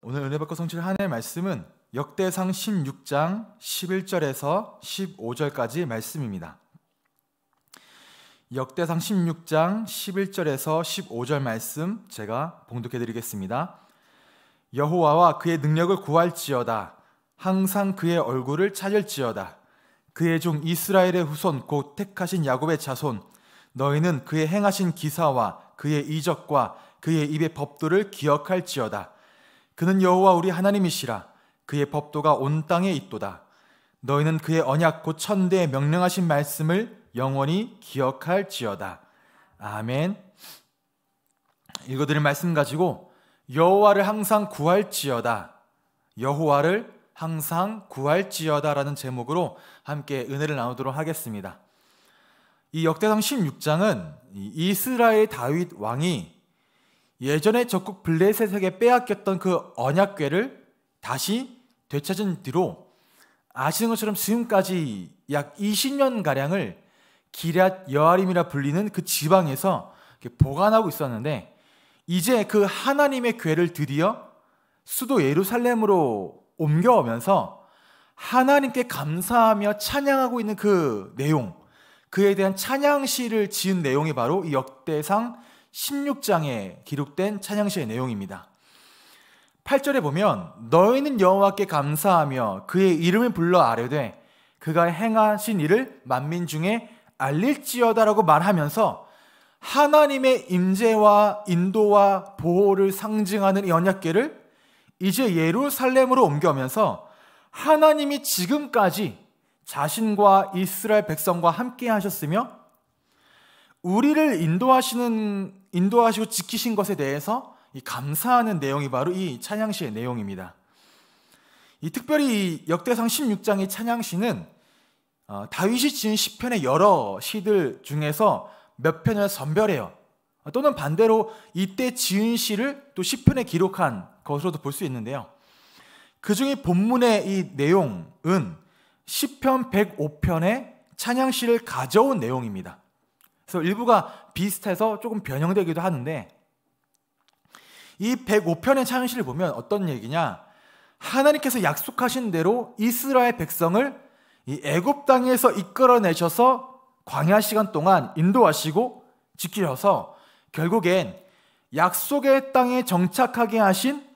오늘 은혜 받고 성취를 하나의 말씀은 역대상 16장 11절에서 15절까지 말씀입니다. 역대상 16장 11절에서 15절 말씀 제가 봉독해 드리겠습니다. 여호와와 그의 능력을 구할지어다 항상 그의 얼굴을 찾을지어다 그의 종 이스라엘의 후손 곧 택하신 야곱의 자손 너희는 그의 행하신 기사와 그의 이적과 그의 입의 법도를 기억할지어다 그는 여호와 우리 하나님이시라. 그의 법도가 온 땅에 있도다. 너희는 그의 언약 곧 천대에 명령하신 말씀을 영원히 기억할지어다. 아멘. 읽어드릴 말씀 가지고 여호와를 항상 구할지어다. 여호와를 항상 구할지어다라는 제목으로 함께 은혜를 나누도록 하겠습니다. 이 역대상 16장은 이스라엘 다윗 왕이 예전에 적국 블레셋에게 빼앗겼던 그 언약궤를 다시 되찾은 뒤로 아시는 것처럼 지금까지 약 20년가량을 기랏 여아림이라 불리는 그 지방에서 보관하고 있었는데 이제 그 하나님의 궤를 드디어 수도 예루살렘으로 옮겨오면서 하나님께 감사하며 찬양하고 있는 그 내용, 그에 대한 찬양시를 지은 내용이 바로 역대상 16장에 기록된 찬양시의 내용입니다. 8절에 보면 너희는 여호와께 감사하며 그의 이름을 불러 아뢰되 그가 행하신 일을 만민 중에 알릴지어다라고 말하면서 하나님의 임재와 인도와 보호를 상징하는 연약계를 이제 예루살렘으로 옮겨오면서 하나님이 지금까지 자신과 이스라엘 백성과 함께 하셨으며 우리를 인도하시는 인도하시고 지키신 것에 대해서 이 감사하는 내용이 바로 이 찬양시의 내용입니다. 이 특별히 역대상 16장의 찬양시는 어, 다윗이 지은 시편의 여러 시들 중에서 몇 편을 선별해요. 또는 반대로 이때 지은 시를 또 시편에 기록한 것으로도 볼 수 있는데요. 그 중에 본문의 이 내용은 시편 105편의 찬양시를 가져온 내용입니다. 그래서 일부가 비슷해서 조금 변형되기도 하는데 이 105편의 창시를 보면 어떤 얘기냐? 하나님께서 약속하신 대로 이스라엘 백성을 이 애굽 땅에서 이끌어내셔서 광야 시간 동안 인도하시고 지키셔서 결국엔 약속의 땅에 정착하게 하신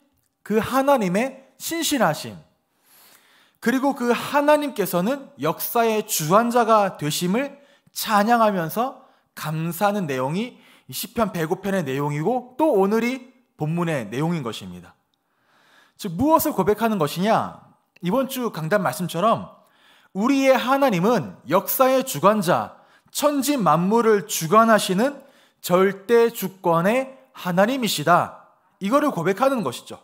그 하나님의 신실하심 그리고 그 하나님께서는 역사의 주관자가 되심을 찬양하면서 감사하는 내용이 시편 105편의 내용이고 또 오늘이 본문의 내용인 것입니다. 즉 무엇을 고백하는 것이냐? 이번 주 강단 말씀처럼 우리의 하나님은 역사의 주관자, 천지 만물을 주관하시는 절대 주권의 하나님이시다. 이거를 고백하는 것이죠.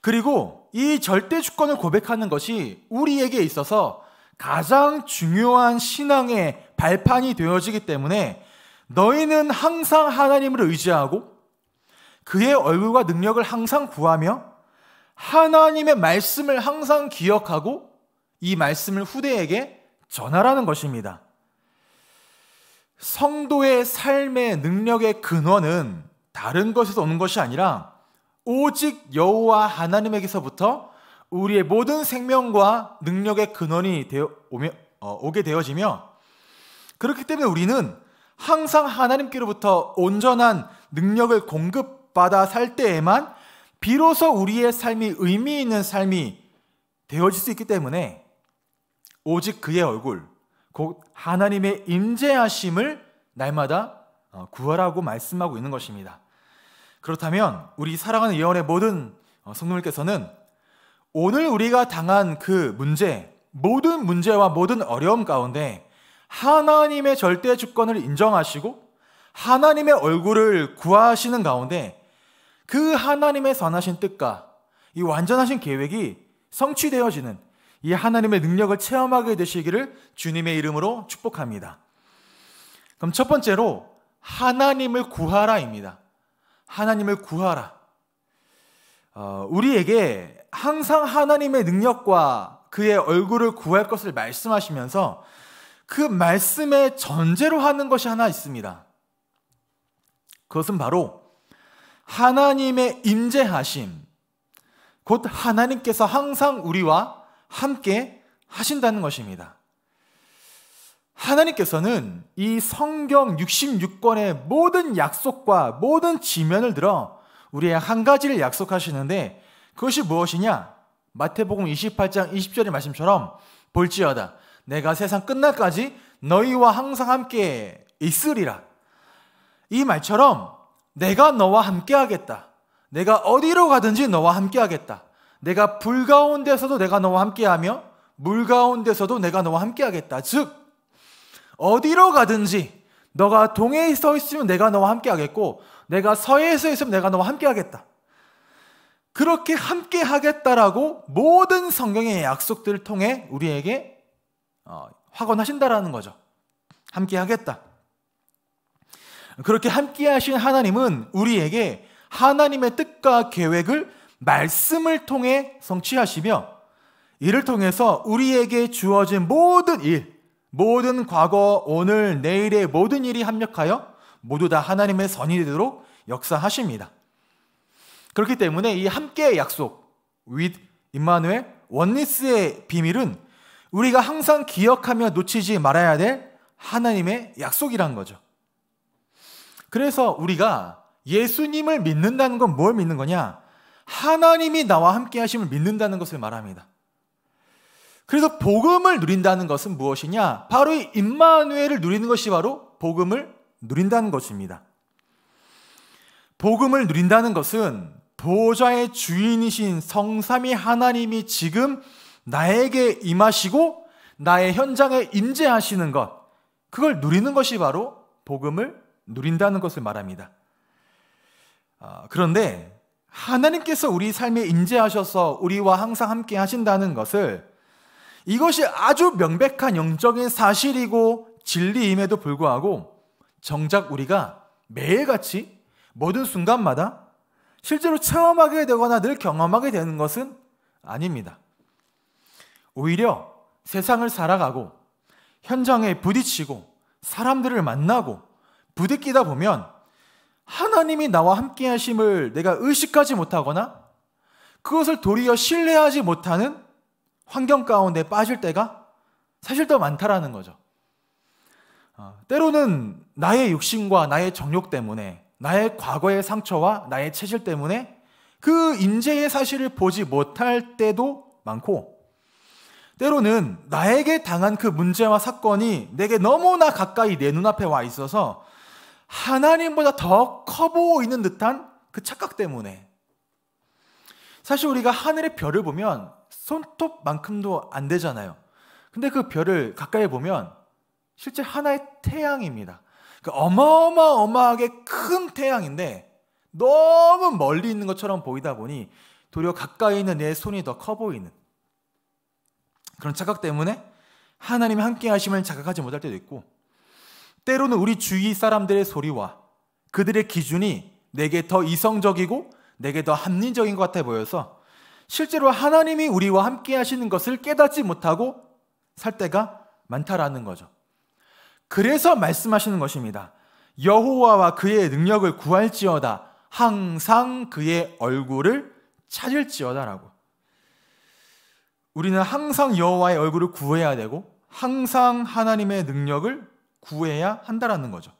그리고 이 절대 주권을 고백하는 것이 우리에게 있어서 가장 중요한 신앙의 발판이 되어지기 때문에 너희는 항상 하나님을 의지하고 그의 얼굴과 능력을 항상 구하며 하나님의 말씀을 항상 기억하고 이 말씀을 후대에게 전하라는 것입니다. 성도의 삶의 능력의 근원은 다른 것에서 오는 것이 아니라 오직 여호와 하나님에게서부터 우리의 모든 생명과 능력의 근원이 되어 어, 오게 되어지며 그렇기 때문에 우리는 항상 하나님께로부터 온전한 능력을 공급받아 살 때에만 비로소 우리의 삶이 의미 있는 삶이 되어질 수 있기 때문에 오직 그의 얼굴, 곧 하나님의 임재하심을 날마다 어, 구하라고 말씀하고 있는 것입니다. 그렇다면 우리 사랑하는 예언의 모든 어, 성도님께서는 오늘 우리가 당한 그 문제, 모든 문제와 모든 어려움 가운데 하나님의 절대 주권을 인정하시고 하나님의 얼굴을 구하시는 가운데 그 하나님의 선하신 뜻과 이 완전하신 계획이 성취되어지는 이 하나님의 능력을 체험하게 되시기를 주님의 이름으로 축복합니다. 그럼 첫 번째로 하나님을 구하라입니다. 하나님을 구하라. 어, 우리에게 항상 하나님의 능력과 그의 얼굴을 구할 것을 말씀하시면서 그 말씀의 전제로 하는 것이 하나 있습니다. 그것은 바로 하나님의 임재하심, 곧 하나님께서 항상 우리와 함께 하신다는 것입니다. 하나님께서는 이 성경 66권의 모든 약속과 모든 지면을 들어 우리의 한 가지를 약속하시는데 그것이 무엇이냐? 마태복음 28장 20절의 말씀처럼 볼지어다 내가 세상 끝날까지 너희와 항상 함께 있으리라. 이 말처럼 내가 너와 함께 하겠다. 내가 어디로 가든지 너와 함께 하겠다. 내가 불 가운데서도 내가 너와 함께 하며 물 가운데서도 내가 너와 함께 하겠다. 즉, 어디로 가든지 너가 동해에 서 있으면 내가 너와 함께 하겠고 내가 서해에 서 있으면 내가 너와 함께 하겠다. 그렇게 함께 하겠다라고 모든 성경의 약속들을 통해 우리에게 어, 확언하신다라는 거죠. 함께 하겠다. 그렇게 함께 하신 하나님은 우리에게 하나님의 뜻과 계획을 말씀을 통해 성취하시며 이를 통해서 우리에게 주어진 모든 일, 모든 과거, 오늘, 내일의 모든 일이 합력하여 모두 다 하나님의 선이 되도록 역사하십니다. 그렇기 때문에 이 함께의 약속, with 임마누엘 원리스의 비밀은 우리가 항상 기억하며 놓치지 말아야 될 하나님의 약속이란 거죠. 그래서 우리가 예수님을 믿는다는 건 뭘 믿는 거냐? 하나님이 나와 함께 하심을 믿는다는 것을 말합니다. 그래서 복음을 누린다는 것은 무엇이냐? 바로 이 임마누엘을 누리는 것이 바로 복음을 누린다는 것입니다. 복음을 누린다는 것은 보좌의 주인이신 성삼이 하나님이 지금 나에게 임하시고 나의 현장에 임재하시는 것, 그걸 누리는 것이 바로 복음을 누린다는 것을 말합니다. 아, 그런데 하나님께서 우리 삶에 임재하셔서 우리와 항상 함께 하신다는 것을 이것이 아주 명백한 영적인 사실이고 진리임에도 불구하고 정작 우리가 매일같이 모든 순간마다 실제로 체험하게 되거나 늘 경험하게 되는 것은 아닙니다. 오히려 세상을 살아가고 현장에 부딪히고 사람들을 만나고 부딪히다 보면 하나님이 나와 함께 하심을 내가 의식하지 못하거나 그것을 도리어 신뢰하지 못하는 환경 가운데 빠질 때가 사실 더 많다라는 거죠. 어, 때로는 나의 욕심과 나의 정욕 때문에 나의 과거의 상처와 나의 체질 때문에 그인재의 사실을 보지 못할 때도 많고 때로는 나에게 당한 그 문제와 사건이 내게 너무나 가까이 내 눈앞에 와 있어서 하나님보다 더 커 보이는 듯한 그 착각 때문에 사실 우리가 하늘의 별을 보면 손톱만큼도 안 되잖아요. 근데 그 별을 가까이 보면 실제 하나의 태양입니다. 그 어마어마어마하게 큰 태양인데 너무 멀리 있는 것처럼 보이다 보니 도리어 가까이 있는 내 손이 더 커 보이는 그런 착각 때문에 하나님이 함께 하심을 자각하지 못할 때도 있고 때로는 우리 주위 사람들의 소리와 그들의 기준이 내게 더 이성적이고 내게 더 합리적인 것 같아 보여서 실제로 하나님이 우리와 함께 하시는 것을 깨닫지 못하고 살 때가 많다라는 거죠. 그래서 말씀하시는 것입니다. 여호와와 그의 능력을 구할지어다 항상 그의 얼굴을 찾을지어다라고. 우리는 항상 여호와의 얼굴을 구해야 되고 항상 하나님의 능력을 구해야 한다라는 거죠.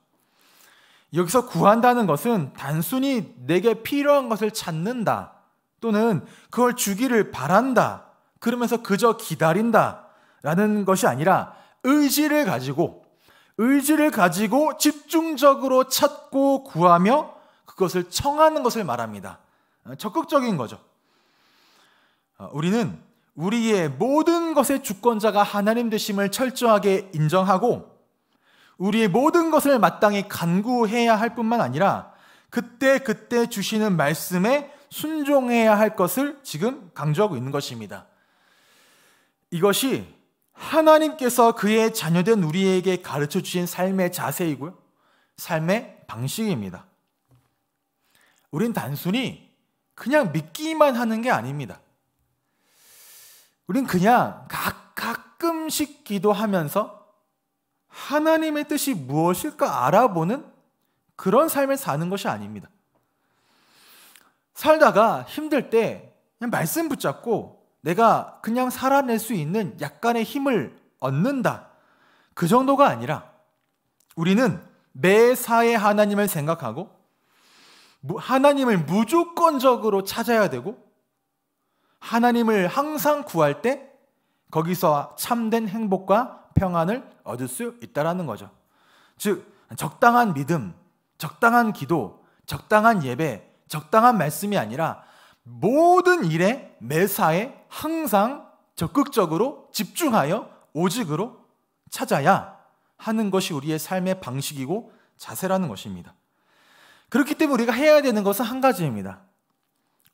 여기서 구한다는 것은 단순히 내게 필요한 것을 찾는다 또는 그걸 주기를 바란다 그러면서 그저 기다린다 라는 것이 아니라 의지를 가지고 의지를 가지고 집중적으로 찾고 구하며 그것을 청하는 것을 말합니다. 어, 적극적인 거죠. 어, 우리는 우리의 모든 것의 주권자가 하나님 되심을 철저하게 인정하고 우리의 모든 것을 마땅히 간구해야 할 뿐만 아니라 그때 그때 주시는 말씀에 순종해야 할 것을 지금 강조하고 있는 것입니다. 이것이 하나님께서 그의 자녀된 우리에게 가르쳐 주신 삶의 자세이고요. 삶의 방식입니다. 우린 단순히 그냥 믿기만 하는 게 아닙니다. 우린 그냥 각, 가끔씩 기도하면서 하나님의 뜻이 무엇일까 알아보는 그런 삶을 사는 것이 아닙니다. 살다가 힘들 때 그냥 말씀 붙잡고 내가 그냥 살아낼 수 있는 약간의 힘을 얻는다. 그 정도가 아니라 우리는 매사에 하나님을 생각하고 하나님을 무조건적으로 찾아야 되고 하나님을 항상 구할 때 거기서 참된 행복과 평안을 얻을 수 있다라는 거죠. 즉 적당한 믿음, 적당한 기도, 적당한 예배, 적당한 말씀이 아니라 모든 일에 매사에 항상 적극적으로 집중하여 오직으로 찾아야 하는 것이 우리의 삶의 방식이고 자세라는 것입니다. 그렇기 때문에 우리가 해야 되는 것은 한 가지입니다.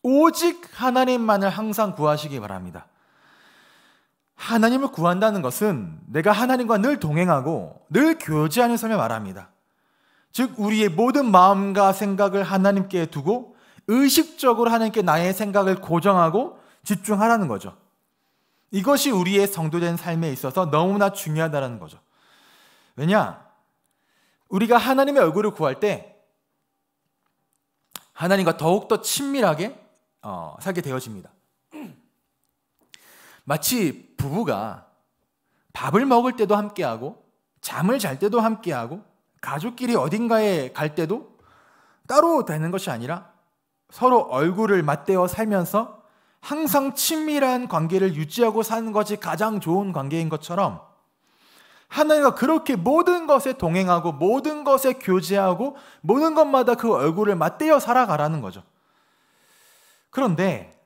오직 하나님만을 항상 구하시기 바랍니다. 하나님을 구한다는 것은 내가 하나님과 늘 동행하고 늘 교제 안에 서며 말합니다. 즉, 우리의 모든 마음과 생각을 하나님께 두고 의식적으로 하나님께 나의 생각을 고정하고 집중하라는 거죠. 이것이 우리의 성도된 삶에 있어서 너무나 중요하다는 거죠. 왜냐? 우리가 하나님의 얼굴을 구할 때 하나님과 더욱더 친밀하게 어, 살게 되어집니다. 마치 부부가 밥을 먹을 때도 함께하고 잠을 잘 때도 함께하고 가족끼리 어딘가에 갈 때도 따로 되는 것이 아니라 서로 얼굴을 맞대어 살면서 항상 친밀한 관계를 유지하고 사는 것이 가장 좋은 관계인 것처럼 하나님과 그렇게 모든 것에 동행하고 모든 것에 교제하고 모든 것마다 그 얼굴을 맞대어 살아가라는 거죠. 그런데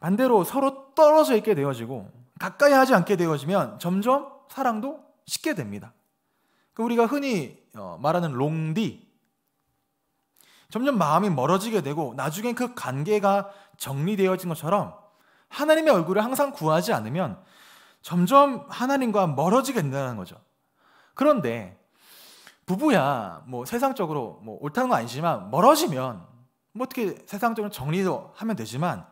반대로 서로 떨어져 있게 되어지고 가까이 하지 않게 되어지면 점점 사랑도 식게 됩니다. 그 우리가 흔히 어, 말하는 롱디 점점 마음이 멀어지게 되고 나중엔 그 관계가 정리되어진 것처럼 하나님의 얼굴을 항상 구하지 않으면 점점 하나님과 멀어지게 된다는 거죠. 그런데 부부야 뭐 세상적으로 뭐 옳다는 건 아니지만 멀어지면 뭐 어떻게 세상적으로 정리도 하면 되지만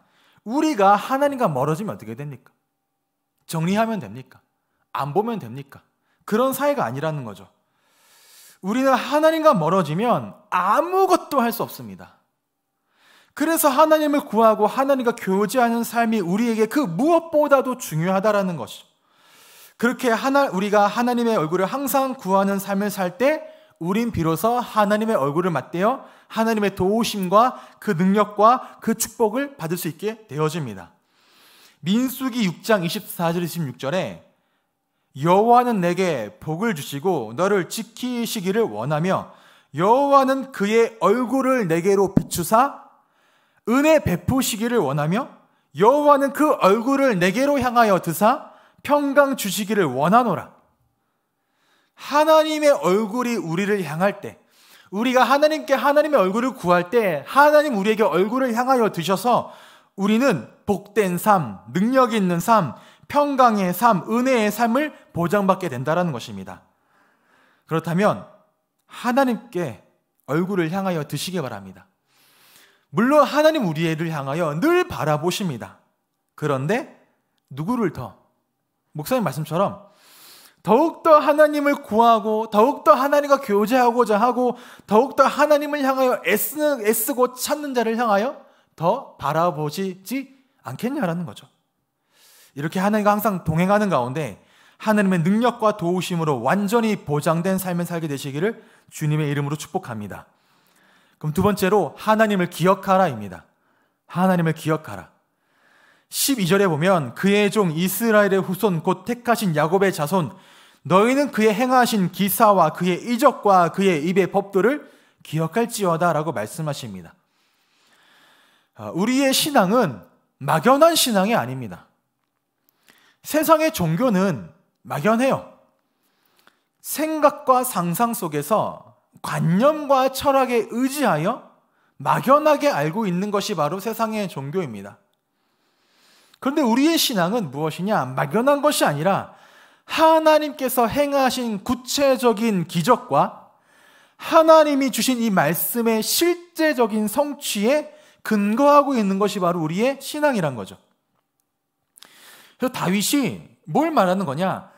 우리가 하나님과 멀어지면 어떻게 됩니까? 정리하면 됩니까? 안 보면 됩니까? 그런 사이가 아니라는 거죠. 우리는 하나님과 멀어지면 아무것도 할 수 없습니다. 그래서 하나님을 구하고 하나님과 교제하는 삶이 우리에게 그 무엇보다도 중요하다라는 것이. 죠 그렇게 하나 우리가 하나님의 얼굴을 항상 구하는 삶을 살 때 우린 비로소 하나님의 얼굴을 맞대어 하나님의 도우심과 그 능력과 그 축복을 받을 수 있게 되어집니다. 민수기 6장 24절 26절에 여호와는 내게 복을 주시고 너를 지키시기를 원하며 여호와는 그의 얼굴을 내게로 비추사 은혜 베푸시기를 원하며 여호와는 그 얼굴을 내게로 향하여 드사 평강 주시기를 원하노라. 하나님의 얼굴이 우리를 향할 때 우리가 하나님께 하나님의 얼굴을 구할 때 하나님 우리에게 얼굴을 향하여 드셔서 우리는 복된 삶, 능력 있는 삶, 평강의 삶, 은혜의 삶을 보장받게 된다는 것입니다. 그렇다면 하나님께 얼굴을 향하여 드시기 바랍니다. 물론 하나님 우리를 향하여 늘 바라보십니다. 그런데 누구를 더? 목사님 말씀처럼 더욱더 하나님을 구하고 더욱더 하나님과 교제하고자 하고 더욱더 하나님을 향하여 애쓰는, 애쓰고 찾는 자를 향하여 더 바라보시지 않겠냐라는 거죠. 이렇게 하나님과 항상 동행하는 가운데 하나님의 능력과 도우심으로 완전히 보장된 삶을 살게 되시기를 주님의 이름으로 축복합니다. 그럼 두 번째로 하나님을 기억하라입니다. 하나님을 기억하라. 12절에 보면 그의 종 이스라엘의 후손 곧 택하신 야곱의 자손 너희는 그의 행하신 기사와 그의 이적과 그의 입의 법도를 기억할지어다라고 말씀하십니다. 아, 우리의 신앙은 막연한 신앙이 아닙니다. 세상의 종교는 막연해요. 생각과 상상 속에서 관념과 철학에 의지하여 막연하게 알고 있는 것이 바로 세상의 종교입니다. 그런데 우리의 신앙은 무엇이냐? 막연한 것이 아니라 하나님께서 행하신 구체적인 기적과 하나님이 주신 이 말씀의 실제적인 성취에 근거하고 있는 것이 바로 우리의 신앙이란 거죠. 그래서 다윗이 뭘 말하는 거냐?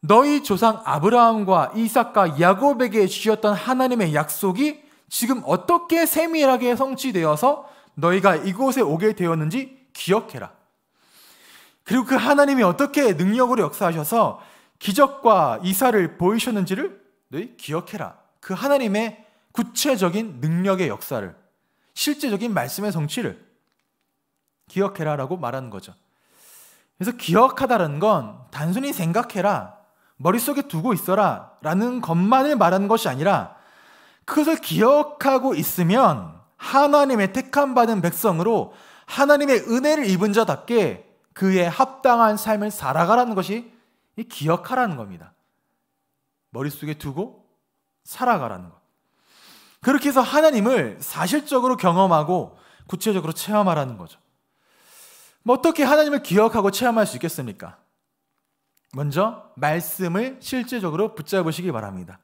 너희 조상 아브라함과 이삭과 야곱에게 주셨던 하나님의 약속이 지금 어떻게 세밀하게 성취되어서 너희가 이곳에 오게 되었는지 기억해라. 그리고 그 하나님이 어떻게 능력으로 역사하셔서 기적과 이사를 보이셨는지를 너희 기억해라. 그 하나님의 구체적인 능력의 역사를, 실제적인 말씀의 성취를 기억해라 라고 말하는 거죠. 그래서 기억하다는 건 단순히 생각해라, 머릿속에 두고 있어라 라는 것만을 말하는 것이 아니라 그것을 기억하고 있으면 하나님의 택함 받은 백성으로 하나님의 은혜를 입은 자답게 그에 합당한 삶을 살아가라는 것이 기억하라는 겁니다. 머릿속에 두고 살아가라는 것. 그렇게 해서 하나님을 사실적으로 경험하고 구체적으로 체험하라는 거죠. 뭐 어떻게 하나님을 기억하고 체험할 수 있겠습니까? 먼저 말씀을 실제적으로 붙잡으시기 바랍니다.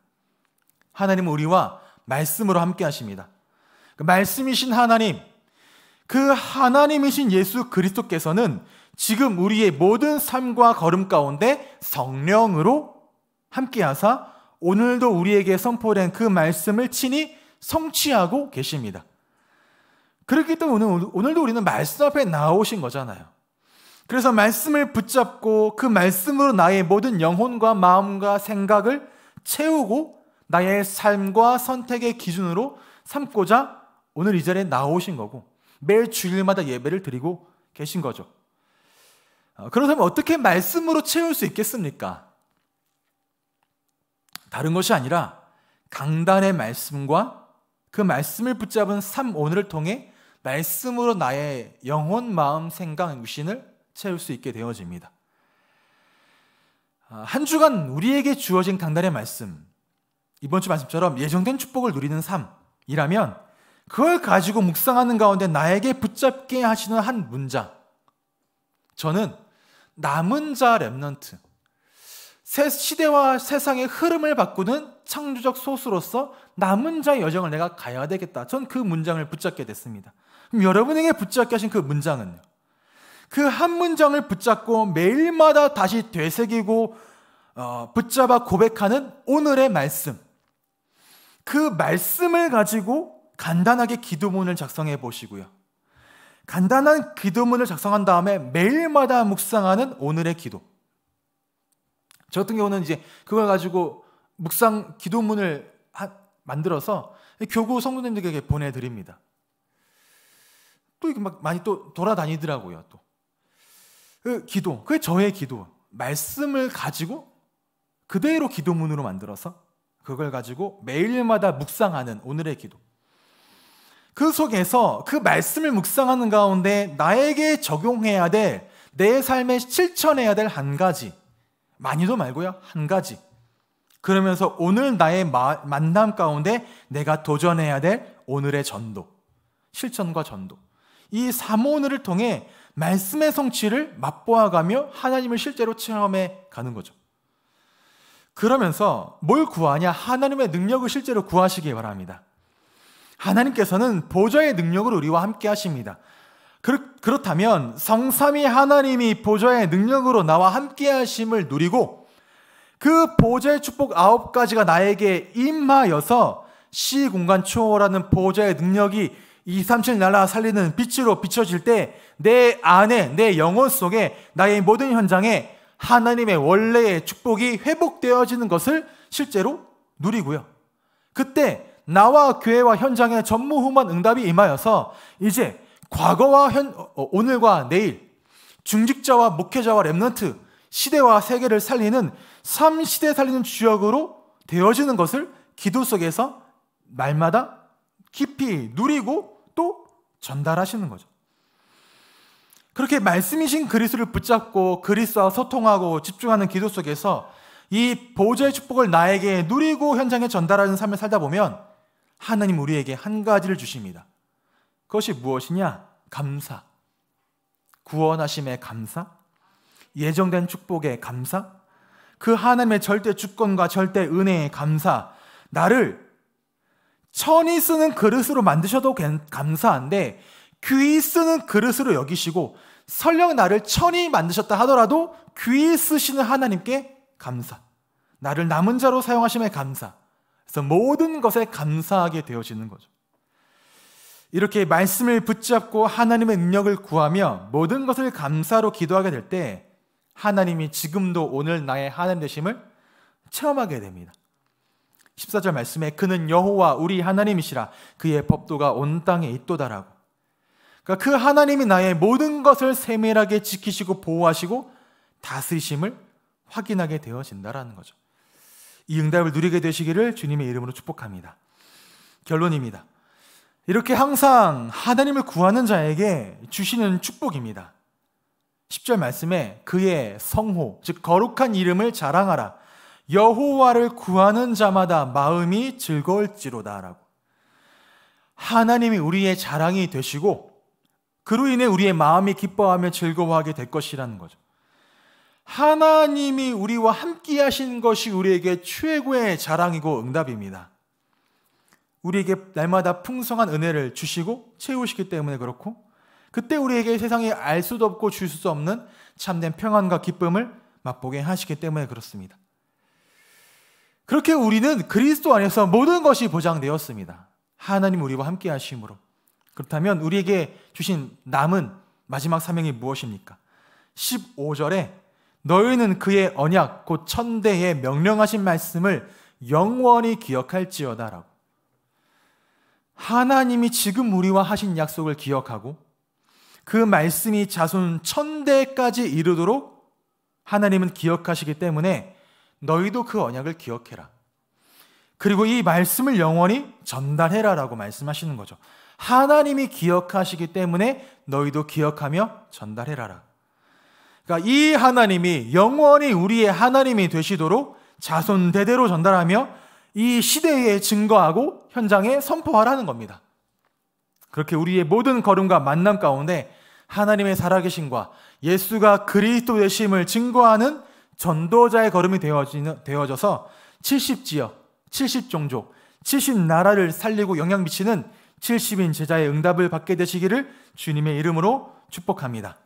하나님은 우리와 말씀으로 함께 하십니다. 그 말씀이신 하나님, 그 하나님이신 예수 그리스도께서는 지금 우리의 모든 삶과 걸음 가운데 성령으로 함께하사 오늘도 우리에게 선포된 그 말씀을 친히 성취하고 계십니다. 그렇기 때문에 오늘, 도 우리는 말씀 앞에 나오신 거잖아요. 그래서 말씀을 붙잡고 그 말씀으로 나의 모든 영혼과 마음과 생각을 채우고 나의 삶과 선택의 기준으로 삼고자 오늘 이 자리에 나오신 거고 매일 주일마다 예배를 드리고 계신 거죠. 어, 그렇다면 어떻게 말씀으로 채울 수 있겠습니까? 다른 것이 아니라 강단의 말씀과 그 말씀을 붙잡은 삶 오늘을 통해 말씀으로 나의 영혼, 마음, 생각, 육신을 채울 수 있게 되어집니다. 아, 한 주간 우리에게 주어진 강단의 말씀, 이번 주 말씀처럼 예정된 축복을 누리는 삶이라면 그걸 가지고 묵상하는 가운데 나에게 붙잡게 하시는 한 문장. 저는 남은 자 랩넌트. 새 시대와 세상의 흐름을 바꾸는 창조적 소수로서 남은 자의 여정을 내가 가야 되겠다. 전 그 문장을 붙잡게 됐습니다. 그럼 여러분에게 붙잡게 하신 그 문장은요. 그 한 문장을 붙잡고 매일마다 다시 되새기고 어, 붙잡아 고백하는 오늘의 말씀. 그 말씀을 가지고 간단하게 기도문을 작성해 보시고요. 간단한 기도문을 작성한 다음에 매일마다 묵상하는 오늘의 기도. 저 같은 경우는 이제 그걸 가지고 묵상 기도문을 하, 만들어서 교구 성도님들에게 보내드립니다. 또 이렇게 막 많이 또 돌아다니더라고요. 또. 그 기도, 그게 저의 기도. 말씀을 가지고 그대로 기도문으로 만들어서 그걸 가지고 매일마다 묵상하는 오늘의 기도. 그 속에서 그 말씀을 묵상하는 가운데 나에게 적용해야 될 내 삶에 실천해야 될 한 가지. 많이도 말고요. 한 가지. 그러면서 오늘 나의 마, 만남 가운데 내가 도전해야 될 오늘의 전도. 실천과 전도. 이 사모오늘을 통해 말씀의 성취를 맛보아가며 하나님을 실제로 체험해 가는 거죠. 그러면서 뭘 구하냐? 하나님의 능력을 실제로 구하시기 바랍니다. 하나님께서는 보좌의 능력으로 우리와 함께 하십니다. 그렇, 다면 성삼위 하나님이 보좌의 능력으로 나와 함께 하심을 누리고 그 보좌의 축복 아홉 가지가 나에게 임하여서 시공간 초월하는 보좌의 능력이 2, 3, 7 날라 살리는 빛으로 비춰질 때 내 안에, 내 영혼 속에 나의 모든 현장에 하나님의 원래의 축복이 회복되어지는 것을 실제로 누리고요. 그때 나와 교회와 현장에 전무후무한 응답이 임하여서 이제 과거와 현, 어, 오늘과 내일 중직자와 목회자와 랩넌트 시대와 세계를 살리는 3시대 살리는 주역으로 되어지는 것을 기도 속에서 말마다 깊이 누리고 또 전달하시는 거죠. 그렇게 말씀이신 그리스를 붙잡고 그리스와 소통하고 집중하는 기도 속에서 이 보좌의 축복을 나에게 누리고 현장에 전달하는 삶을 살다 보면 하나님 우리에게 한 가지를 주십니다. 그것이 무엇이냐? 감사. 구원하심의 감사, 예정된 축복의 감사, 그 하나님의 절대 주권과 절대 은혜의 감사, 나를 천이 쓰는 그릇으로 만드셔도 감사한데 귀 쓰는 그릇으로 여기시고 설령 나를 천이 만드셨다 하더라도 귀 쓰시는 하나님께 감사. 나를 남은 자로 사용하심에 감사. 그래서 모든 것에 감사하게 되어지는 거죠. 이렇게 말씀을 붙잡고 하나님의 능력을 구하며 모든 것을 감사로 기도하게 될 때 하나님이 지금도 오늘 나의 하나님 되심을 체험하게 됩니다. 14절 말씀에 그는 여호와 우리 하나님이시라 그의 법도가 온 땅에 있도다라고. 그러니까 그 하나님이 나의 모든 것을 세밀하게 지키시고 보호하시고 다스리심을 확인하게 되어진다라는 거죠. 이 응답을 누리게 되시기를 주님의 이름으로 축복합니다. 결론입니다. 이렇게 항상 하나님을 구하는 자에게 주시는 축복입니다. 10절 말씀에 그의 성호, 즉 거룩한 이름을 자랑하라. 여호와를 구하는 자마다 마음이 즐거울지로다라고. 하나님이 우리의 자랑이 되시고 그로 인해 우리의 마음이 기뻐하며 즐거워하게 될 것이라는 거죠. 하나님이 우리와 함께 하신 것이 우리에게 최고의 자랑이고 응답입니다. 우리에게 날마다 풍성한 은혜를 주시고 채우시기 때문에 그렇고 그때 우리에게 세상에 알 수도 없고 줄 수 없는 참된 평안과 기쁨을 맛보게 하시기 때문에 그렇습니다. 그렇게 우리는 그리스도 안에서 모든 것이 보장되었습니다. 하나님 우리와 함께 하심으로. 그렇다면 우리에게 주신 남은 마지막 사명이 무엇입니까? 15절에 너희는 그의 언약 곧 천대에 명령하신 말씀을 영원히 기억할지어다라고. 하나님이 지금 우리와 하신 약속을 기억하고 그 말씀이 자손 천대까지 이르도록 하나님은 기억하시기 때문에 너희도 그 언약을 기억해라. 그리고 이 말씀을 영원히 전달해라 라고 말씀하시는 거죠. 하나님이 기억하시기 때문에 너희도 기억하며 전달해라라. 그러니까 이 하나님이 영원히 우리의 하나님이 되시도록 자손 대대로 전달하며 이 시대에 증거하고 현장에 선포하라는 겁니다. 그렇게 우리의 모든 걸음과 만남 가운데 하나님의 살아계신과 예수가 그리스도 되심을 증거하는 전도자의 걸음이 되어져서 70지역, 70종족, 70나라를 살리고 영향 미치는 70인 제자의 응답을 받게 되시기를 주님의 이름으로 축복합니다.